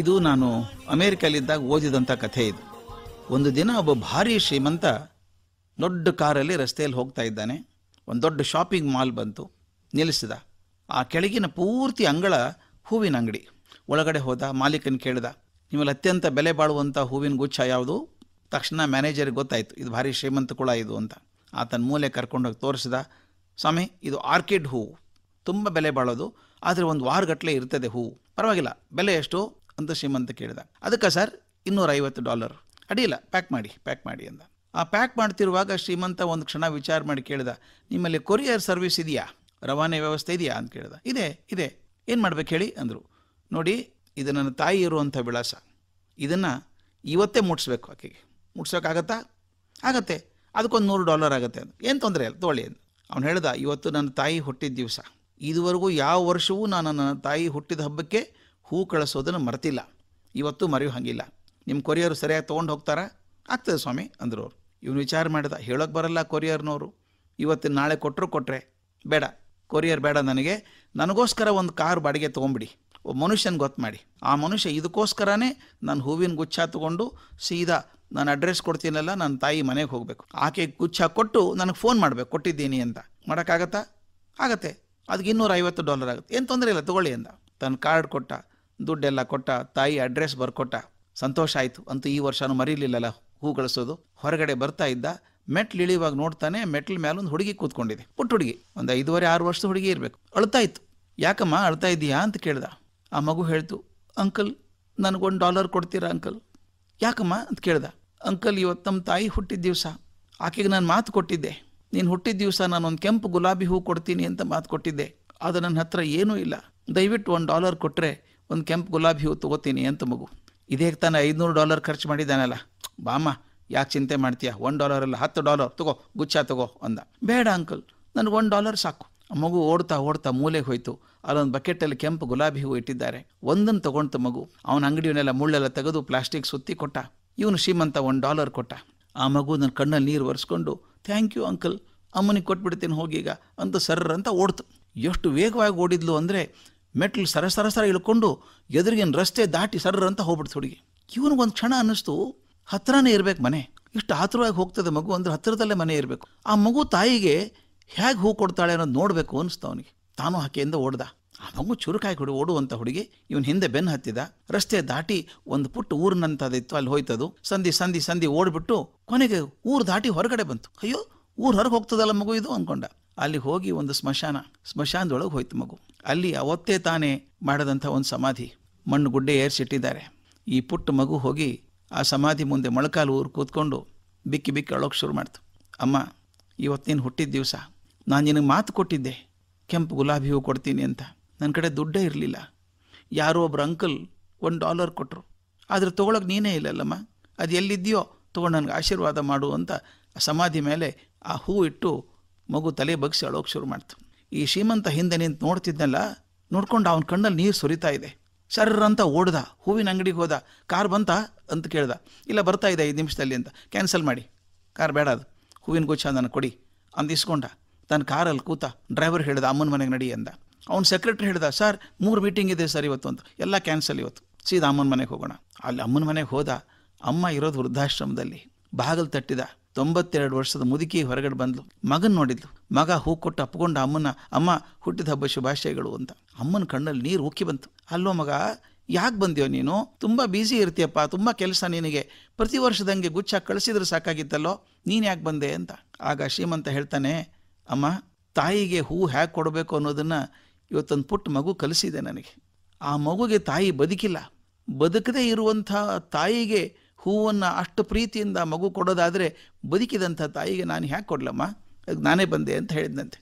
ಇದು ನಾನು ಅಮೇರಿಕಲ್ಲಿದ್ದಾಗ ಓದಿದಂಥ ಕಥೆ ಇದು ಒಂದು ದಿನ ಒಬ್ಬ ಭಾರಿ ಶ್ರೀಮಂತ ದೊಡ್ಡ ಕಾರಲ್ಲಿ ರಸ್ತೆಯಲ್ಲಿ ಹೋಗ್ತಾ ಇದ್ದಾನೆ ಒಂದು ದೊಡ್ಡ ಶಾಪಿಂಗ್ ಮಾಲ್ ಬಂತು ನಿಲ್ಲಿಸಿದ ಆ ಕೆಳಗಿನ ಪೂರ್ತಿ ಅಂಗಳ ಹೂವಿನ ಅಂಗಡಿ ಒಳಗಡೆ ಹೋದ ಮಾಲೀಕನ ಕೇಳಿದ ನಿಮ್ಮಲ್ಲಿ ಅತ್ಯಂತ ಬೆಲೆ ಬಾಳುವಂಥ ಹೂವಿನ ಗುಚ್ಛ ಯಾವುದು ತಕ್ಷಣ ಮ್ಯಾನೇಜರ್ಗೆ ಗೊತ್ತಾಯಿತು ಇದು ಭಾರಿ ಶ್ರೀಮಂತ ಕೂಡ ಇದು ಅಂತ ಆತನ ಮೂಲೆ ಕರ್ಕೊಂಡೋಗಿ ತೋರಿಸಿದ ಸ್ವಾಮಿ ಇದು ಆರ್ಕಿಡ್ ಹೂವು ತುಂಬ ಬೆಲೆ ಬಾಳೋದು ಆದರೆ ಒಂದು ವಾರಗಟ್ಟಲೆ ಇರ್ತದೆ ಹೂವು ಪರವಾಗಿಲ್ಲ ಬೆಲೆ ಎಷ್ಟು ಅಂತ ಶ್ರೀಮಂತ ಕೇಳಿದ ಅದಕ್ಕೆ ಸರ್ ಇನ್ನೂರೈವತ್ತು ಡಾಲರ್ ಅಡಿಯಿಲ್ಲ ಪ್ಯಾಕ್ ಮಾಡಿ ಪ್ಯಾಕ್ ಮಾಡಿ ಅಂದ ಆ ಪ್ಯಾಕ್ ಮಾಡ್ತಿರುವಾಗ ಶ್ರೀಮಂತ ಒಂದು ಕ್ಷಣ ವಿಚಾರ ಮಾಡಿ ಕೇಳಿದ ನಿಮ್ಮಲ್ಲಿ ಕೊರಿಯರ್ ಸರ್ವಿಸ್ ಇದೆಯಾ ರವಾನೆ ವ್ಯವಸ್ಥೆ ಇದೆಯಾ ಅಂತ ಕೇಳಿದ ಇದೆ ಇದೆ ಏನು ಮಾಡ್ಬೇಕು ಹೇಳಿ ಅಂದರು ನೋಡಿ ಇದು ನನ್ನ ತಾಯಿ ಇರುವಂಥ ವಿಳಾಸ ಇದನ್ನು ಇವತ್ತೇ ಮುಟ್ಸ್ಬೇಕು ಆಕೆಗೆ ಮುಟ್ಸೋಕ್ಕಾಗತ್ತಾ ಆಗತ್ತೆ ಅದಕ್ಕೊಂದು ನೂರು ಡಾಲರ್ ಆಗುತ್ತೆ ಅಂತ ಏನು ತೊಂದರೆ ಇಲ್ಲ ತೋಳಿ ಅಂತ ಅವ್ನು ಹೇಳ್ದ ಇವತ್ತು ನನ್ನ ತಾಯಿ ಹುಟ್ಟಿದ ದಿವಸ ಇದುವರೆಗೂ ಯಾವ ವರ್ಷವೂ ನಾನು ನನ್ನ ತಾಯಿ ಹುಟ್ಟಿದ ಹಬ್ಬಕ್ಕೆ ಹೂ ಕಳಿಸೋದನ್ನು ಮರೆತಿಲ್ಲ ಇವತ್ತು ಮರೆಯೋ ಹಾಗಿಲ್ಲ ನಿಮ್ಮ ಕೊರಿಯರ್ ಸರಿಯಾಗಿ ತೊಗೊಂಡು ಹೋಗ್ತಾರಾ ಆಗ್ತದೆ ಸ್ವಾಮಿ ಅಂದರು ಅವರು ಇವನು ವಿಚಾರ ಮಾಡಿದ ಹೇಳೋಕ್ಕೆ ಬರಲ್ಲ ಕೊರಿಯರ್ನವರು ಇವತ್ತು ನಾಳೆ ಕೊಟ್ಟರು ಕೊಟ್ಟರೆ ಬೇಡ ಕೊರಿಯರ್ ಬೇಡ ನನಗೆ ನನಗೋಸ್ಕರ ಒಂದು ಕಾರ್ ಬಾಡಿಗೆ ತೊಗೊಂಬಿಡಿ ಒಬ್ಬ ಮನುಷ್ಯನ ಗೊತ್ತು ಮಾಡಿ ಆ ಮನುಷ್ಯ ಇದಕ್ಕೋಸ್ಕರನೇ ನಾನು ಹೂವಿನ ಗುಚ್ಛ ತೊಗೊಂಡು ಸೀದಾ ನಾನು ಅಡ್ರೆಸ್ ಕೊಡ್ತೀನಲ್ಲ ನನ್ನ ತಾಯಿ ಮನೆಗೆ ಹೋಗಬೇಕು ಆಕೆ ಗುಚ್ಛ ಕೊಟ್ಟು ನನಗೆ ಫೋನ್ ಮಾಡಬೇಕು ಕೊಟ್ಟಿದ್ದೀನಿ ಅಂತ ಮಾಡೋಕ್ಕಾಗತ್ತಾ ಆಗತ್ತೆ ಅದಕ್ಕೆ ಇನ್ನೂರ ಐವತ್ತು ಡಾಲರ್ ಆಗುತ್ತೆ ಏನು ತೊಂದರೆ ಇಲ್ಲ ತೊಗೊಳ್ಳಿ ಅಂತ ತನ್ನ ಕಾರ್ಡ್ ಕೊಟ್ಟ ದುಡ್ಡೆಲ್ಲ ಕೊಟ್ಟ ತಾಯಿ ಅಡ್ರೆಸ್ ಬರ್ಕೊಟ್ಟ ಸಂತೋಷ ಆಯಿತು ಅಂತೂ ಈ ವರ್ಷನೂ ಮರೀಲಿಲ್ಲಲ್ಲ ಹೂ ಗಳಿಸೋದು ಹೊರಗಡೆ ಬರ್ತಾ ಇದ್ದ ಮೆಟ್ಲು ಇಳಿಯುವಾಗ ನೋಡ್ತಾನೆ ಮೆಟ್ಲ ಮೇಲೊಂದು ಹುಡುಗಿ ಕೂತ್ಕೊಂಡಿದೆ ಪುಟ್ಟ ಹುಡುಗಿ ಒಂದು ಐದುವರೆ ಆರು ವರ್ಷದ ಹುಡುಗಿ ಇರಬೇಕು ಅಳ್ತಾ ಇತ್ತು ಯಾಕಮ್ಮ ಅಳ್ತಾ ಇದೀಯಾ ಅಂತ ಕೇಳ್ದ ಆ ಮಗು ಹೇಳ್ತು ಅಂಕಲ್ ನನಗೊಂದು ಡಾಲರ್ ಕೊಡ್ತೀರಾ ಅಂಕಲ್ ಯಾಕಮ್ಮ ಅಂತ ಕೇಳ್ದ ಅಂಕಲ್ ಇವತ್ತು ನಮ್ಮ ತಾಯಿ ಹುಟ್ಟಿದ ದಿವಸ ಆಕೆಗೆ ನಾನು ಮಾತು ಕೊಟ್ಟಿದ್ದೆ ನೀನು ಹುಟ್ಟಿದ ದಿವಸ ನಾನೊಂದು ಕೆಂಪು ಗುಲಾಬಿ ಹೂ ಕೊಡ್ತೀನಿ ಅಂತ ಮಾತು ಕೊಟ್ಟಿದ್ದೆ ಅದು ನನ್ನ ಹತ್ರ ಏನೂ ಇಲ್ಲ ದಯವಿಟ್ಟು ಒಂದು ಡಾಲರ್ ಕೊಟ್ಟರೆ ಒಂದು ಕೆಂಪು ಗುಲಾಬಿ ಹೂವು ತೊಗೋತೀನಿ ಅಂತ ಮಗು ಇದೇ ತಾನೆ ಐದುನೂರು ಡಾಲರ್ ಖರ್ಚು ಮಾಡಿದ್ದಾನಲ್ಲ ಬಾಮ ಯಾಕೆ ಚಿಂತೆ ಮಾಡ್ತೀಯಾ ಒನ್ ಡಾಲರ್ ಅಲ್ಲ ಹತ್ತು ಡಾಲರ್ ತಗೋ ಗುಚ್ಛ ತಗೋ ಅಂದ ಬೇಡ ಅಂಕಲ್ ನನಗೆ ಒಂದು ಡಾಲರ್ ಸಾಕು ಮಗು ಓಡ್ತಾ ಓಡ್ತಾ ಮೂಲೆಗೆ ಹೋಯ್ತು ಅಲ್ಲೊಂದು ಬಕೆಟಲ್ಲಿ ಕೆಂಪು ಗುಲಾಬಿ ಹೂ ಇಟ್ಟಿದ್ದಾರೆ ಒಂದನ್ನು ತೊಗೊಂಡ್ತು ಮಗು ಅವನ ಅಂಗಡಿಯನ್ನೆಲ್ಲ ಮುಳ್ಳೆಲ್ಲ ತೆಗೆದು ಪ್ಲಾಸ್ಟಿಕ್ ಸುತ್ತಿ ಕೊಟ್ಟ ಇವನು ಶ್ರೀಮಂತ ಒಂದು ಡಾಲರ್ ಕೊಟ್ಟ ಆ ಮಗು ನನ್ನ ಕಣ್ಣಲ್ಲಿ ನೀರು ಒರೆಸ್ಕೊಂಡು ಥ್ಯಾಂಕ್ ಯು ಅಂಕಲ್ ಅಮ್ಮನಿಗೆ ಕೊಟ್ಬಿಡ್ತೀನಿ ಹೋಗೀಗ ಅಂತ ಸರ್ರ ಅಂತ ಓಡ್ತು ಎಷ್ಟು ವೇಗವಾಗಿ ಓಡಿದ್ಲು ಅಂದರೆ ಮೆಟ್ಲು ಸರ ಸರ ಸರ ಇಳ್ಕೊಂಡು ಎದುರಿಗಿನ ರಸ್ತೆ ದಾಟಿ ಸರ್ರ ಅಂತ ಹೋಗ್ಬಿಡ್ತು ಹುಡುಗಿ ಒಂದು ಕ್ಷಣ ಅನ್ನಿಸ್ತು ಹತ್ರನೇ ಇರಬೇಕು ಮನೆ ಇಷ್ಟು ಹತ್ತಿರವಾಗಿ ಹೋಗ್ತದೆ ಮಗು ಅಂದ್ರೆ ಹತ್ತಿರದಲ್ಲೇ ಮನೆ ಇರಬೇಕು ಆ ಮಗು ತಾಯಿಗೆ ಹೇಗೆ ಹೂ ಕೊಡ್ತಾಳೆ ಅನ್ನೋದು ನೋಡಬೇಕು ಅನಿಸ್ತು ಅವನಿಗೆ ತಾನು ಆಕೆಯಿಂದ ಓಡ್ದ ಆ ಮಗು ಚುರುಕಾಯಿ ಹುಡುಗಿ ಓಡುವಂಥ ಹುಡುಗಿ ಇವನು ಹಿಂದೆ ಬೆನ್ನು ಹತ್ತಿದ ರಸ್ತೆ ದಾಟಿ ಒಂದು ಪುಟ್ಟ ಊರಿನಂತದಿತ್ತು ಅಲ್ಲಿ ಹೋಯ್ತದು ಸಂಧಿ ಸಂಧಿ ಸಂಧಿ ಓಡ್ಬಿಟ್ಟು ಕೊನೆಗೆ ಊರು ದಾಟಿ ಹೊರಗಡೆ ಬಂತು ಅಯ್ಯೋ ಊರು ಹೊರಗೆ ಹೋಗ್ತದಲ್ಲ ಮಗು ಇದು ಅಂದ್ಕೊಂಡ ಅಲ್ಲಿ ಹೋಗಿ ಒಂದು ಸ್ಮಶಾನ ಸ್ಮಶಾನದೊಳಗೆ ಹೋಯ್ತು ಮಗು ಅಲ್ಲಿ ಅವತ್ತೇ ತಾನೇ ಮಾಡಿದಂಥ ಒಂದು ಸಮಾಧಿ ಮಣ್ಣು ಗುಡ್ಡೆ ಏರ್ಸಿಟ್ಟಿದ್ದಾರೆ ಈ ಪುಟ್ಟ ಮಗು ಹೋಗಿ ಆ ಸಮಾಧಿ ಮುಂದೆ ಮೊಳಕಾಲು ಊರು ಕೂತ್ಕೊಂಡು ಬಿಕ್ಕಿ ಬಿಕ್ಕಿ ಅಳೋಕೆ ಶುರು ಮಾಡ್ತು ಅಮ್ಮ ಇವತ್ತಿನ ಹುಟ್ಟಿದ ದಿವಸ ನಾನು ನಿನಗೆ ಮಾತು ಕೊಟ್ಟಿದ್ದೆ ಕೆಂಪು ಗುಲಾಬಿ ಹೂ ಕೊಡ್ತೀನಿ ಅಂತ ನನ್ನ ಕಡೆ ದುಡ್ಡೇ ಇರಲಿಲ್ಲ ಯಾರೋ ಒಬ್ಬರು ಅಂಕಲ್ ಒಂದು ಡಾಲರ್ ಕೊಟ್ಟರು ಆದರೆ ತೊಗೊಳಕ್ಕೆ ನೀನೇ ಇಲ್ಲಲ್ಲಮ್ಮ ಅದು ಎಲ್ಲಿದ್ದೀಯೋ ತೊಗೊಂಡು ನನಗೆ ಆಶೀರ್ವಾದ ಮಾಡು ಅಂತ ಸಮಾಧಿ ಮೇಲೆ ಆ ಹೂ ಇಟ್ಟು ಮಗು ತಲೆ ಬಗ್ಸಿ ಅಳೋಕೆ ಶುರು ಮಾಡ್ತು ಈ ಶ್ರೀಮಂತ ಹಿಂದೆ ನಿಂತು ನೋಡ್ತಿದ್ನಲ್ಲ ನೋಡ್ಕೊಂಡು ಅವನ ಕಣ್ಣಲ್ಲಿ ನೀರು ಸುರಿತಾ ಇದೆ ಅಂತ ಓಡ್ದ ಹೂವಿನ ಅಂಗಡಿಗೆ ಹೋದ ಕಾರ್ ಬಂತ ಅಂತ ಕೇಳ್ದ ಇಲ್ಲ ಬರ್ತಾ ಇದೆ ಐದು ನಿಮಿಷದಲ್ಲಿ ಅಂತ ಕ್ಯಾನ್ಸಲ್ ಮಾಡಿ ಕಾರ್ ಬೇಡ ಅದು ಹೂವಿನ ಗುಚ್ಛ ನಾನು ಕೊಡಿ ಅಂತ ಇಸ್ಕೊಂಡ ತನ್ನ ಕಾರಲ್ಲಿ ಕೂತ ಡ್ರೈವರ್ ಹೇಳ್ದ ಅಮ್ಮನ ಮನೆಗೆ ನಡಿ ಅಂದ ಅವ್ನ ಸೆಕ್ರೆಟ್ರಿ ಹೇಳ್ದ ಸರ್ ಮೂರು ಮೀಟಿಂಗ್ ಇದೆ ಸರ್ ಇವತ್ತು ಅಂತ ಎಲ್ಲ ಕ್ಯಾನ್ಸಲ್ ಇವತ್ತು ಸೀದಾ ಅಮ್ಮನ ಮನೆಗೆ ಹೋಗೋಣ ಅಲ್ಲಿ ಅಮ್ಮನ ಮನೆಗೆ ಹೋದ ಅಮ್ಮ ಇರೋದು ವೃದ್ಧಾಶ್ರಮದಲ್ಲಿ ಬಾಗಲು ತಟ್ಟಿದ ತೊಂಬತ್ತೆರಡು ವರ್ಷದ ಮುದುಕಿ ಹೊರಗಡೆ ಬಂದ್ಲು ಮಗನ ನೋಡಿದ್ಲು ಮಗ ಹೂ ಕೊಟ್ಟು ಅಪ್ಕೊಂಡು ಅಮ್ಮನ ಅಮ್ಮ ಹುಟ್ಟಿದ ಹಬ್ಬ ಶುಭಾಶಯಗಳು ಅಂತ ಅಮ್ಮನ ಕಣ್ಣಲ್ಲಿ ನೀರು ಉಕ್ಕಿ ಬಂತು ಅಲ್ಲೋ ಮಗ ಯಾಕೆ ಬಂದ್ಯೋ ನೀನು ತುಂಬ ಬ್ಯುಸಿ ಇರ್ತೀಯಪ್ಪ ತುಂಬ ಕೆಲಸ ನಿನಗೆ ಪ್ರತಿ ವರ್ಷದಂಗೆ ಗುಚ್ಛ ಕಳಿಸಿದ್ರೆ ಸಾಕಾಗಿತ್ತಲ್ಲೋ ನೀನು ಯಾಕೆ ಬಂದೆ ಅಂತ ಆಗ ಶ್ರೀಮಂತ ಹೇಳ್ತಾನೆ ಅಮ್ಮ ತಾಯಿಗೆ ಹೂ ಹ್ಯಾಗೆ ಕೊಡಬೇಕು ಅನ್ನೋದನ್ನು ಇವತ್ತೊಂದು ಪುಟ್ಟ ಮಗು ಕಲಿಸಿದೆ ನನಗೆ ಆ ಮಗುಗೆ ತಾಯಿ ಬದುಕಿಲ್ಲ ಬದುಕದೇ ಇರುವಂಥ ತಾಯಿಗೆ ಹೂವನ್ನು ಅಷ್ಟು ಪ್ರೀತಿಯಿಂದ ಮಗು ಕೊಡೋದಾದರೆ ಬದುಕಿದಂಥ ತಾಯಿಗೆ ನಾನು ಹ್ಯಾಕೆ ಕೊಡಲಮ್ಮ ಅದು ನಾನೇ ಬಂದೆ ಅಂತ ಹೇಳಿದಂತೆ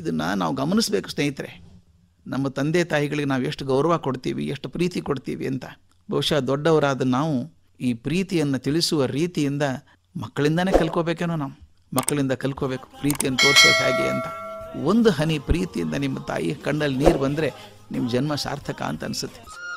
ಇದನ್ನು ನಾವು ಗಮನಿಸಬೇಕು ಸ್ನೇಹಿತರೆ ನಮ್ಮ ತಂದೆ ತಾಯಿಗಳಿಗೆ ನಾವು ಎಷ್ಟು ಗೌರವ ಕೊಡ್ತೀವಿ ಎಷ್ಟು ಪ್ರೀತಿ ಕೊಡ್ತೀವಿ ಅಂತ ಬಹುಶಃ ದೊಡ್ಡವರಾದ ನಾವು ಈ ಪ್ರೀತಿಯನ್ನು ತಿಳಿಸುವ ರೀತಿಯಿಂದ ಮಕ್ಕಳಿಂದನೇ ಕಲ್ಕೋಬೇಕೇನೋ ನಾವು ಮಕ್ಕಳಿಂದ ಕಲ್ಕೋಬೇಕು ಪ್ರೀತಿಯನ್ನು ತೋರಿಸೋದು ಹೇಗೆ ಅಂತ ಒಂದು ಹನಿ ಪ್ರೀತಿಯಿಂದ ನಿಮ್ಮ ತಾಯಿ ಕಣ್ಣಲ್ಲಿ ನೀರು ಬಂದರೆ ನಿಮ್ಮ ಜನ್ಮ ಸಾರ್ಥಕ ಅಂತ ಅನಿಸುತ್ತೆ